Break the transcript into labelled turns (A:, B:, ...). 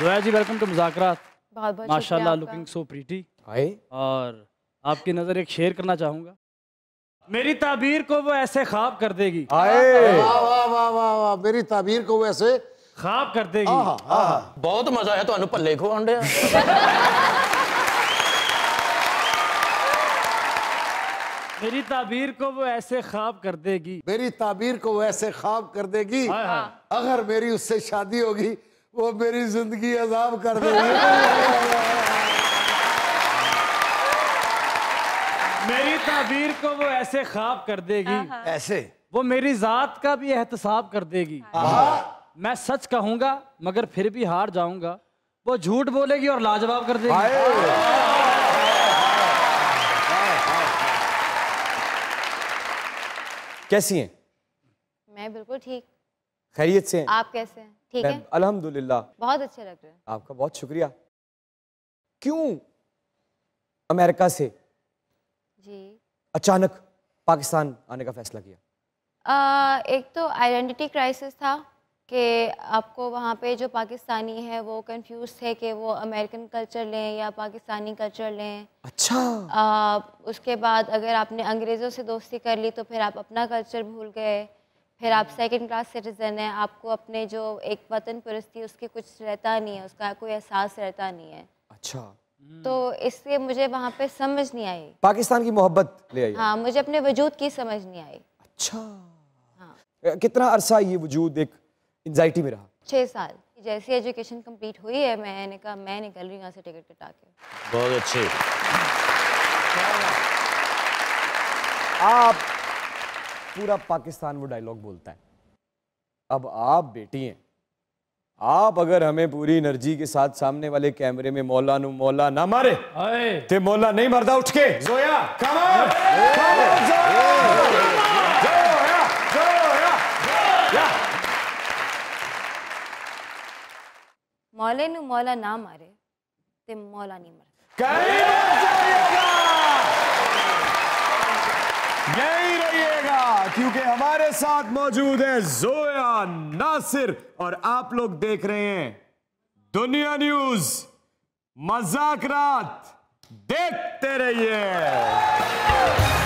A: Zoya ji welcome to मुजाकरात बहुत माशाल्लाह लुकिंग सो प्रीटी हाय और आपकी नज़र एक शेयर करना चाहूँगा मेरी ताबीर को वो ऐसे खाब कर देगी वाह वाह वाह वाह मेरी ताबीर को वो ऐसे खाब कर देगी आहा, आहा। बहुत मजा आया तो पल्ले खो आंडे मेरी ताबीर को वो ऐसे खाब कर देगी मेरी ताबीर को वो ऐसे खाब कर देगी अगर मेरी उससे शादी होगी वो मेरी जिंदगी अजाब कर दे मेरी ताबीर को वो ऐसे खाब कर देगी हाँ, हाँ। ऐसे वो मेरी जात का भी एहतसाब कर देगी हाँ। मैं सच कहूंगा मगर फिर भी हार जाऊंगा वो झूठ बोलेगी और लाजवाब कर देगी आए। कैसी हैं मैं बिल्कुल ठीक खैरियत से आप कैसे हैं ठीक अच्छा है अल्हम्दुलिल्लाह बहुत अच्छे लग रहे हैं आपका बहुत शुक्रिया क्यों अमेरिका से जी अचानक पाकिस्तान आने का फैसला किया आ, एक तो आइडेंटिटी क्राइसिस था कि आपको वहाँ पे जो पाकिस्तानी है वो कंफ्यूज थे कि वो अमेरिकन कल्चर लें या पाकिस्तानी कल्चर लें अच्छा आ, उसके बाद अगर आपने अंग्रेज़ों से दोस्ती कर ली तो फिर आप अपना कल्चर भूल गए फिर आप सेकंड क्लास सिटीज़न हैं आपको अपने जो एक वतन परस्ती उसके कुछ रहता नहीं है उसका कोई एहसास रहता नहीं है अच्छा तो इससे मुझे वहाँ पे समझ नहीं आई पाकिस्तान की मोहब्बत ले आई हाँ मुझे अपने वजूद की समझ नहीं आई अच्छा हाँ कितना अरसा ये वजूद एक एनजाइटी में रहा छः साल जैसी एजुकेशन कम्प्लीट हुई है मैंने कहा मैं निकल रही हूँ यहाँ से टिकट कटा के बहुत अच्छे आप पूरा पाकिस्तान वो डायलॉग बोलता है अब आप बेटी हैं आप अगर हमें पूरी एनर्जी के साथ सामने वाले कैमरे में मौला नु मौला ना मारे ते तो मौला नहीं मरता उठ के जोया मौले नु मौला ना मारे ते मौला नहीं मरता साथ मौजूद है जोया नासिर और आप लोग देख रहे हैं दुनिया न्यूज मजाक रात देखते रहिए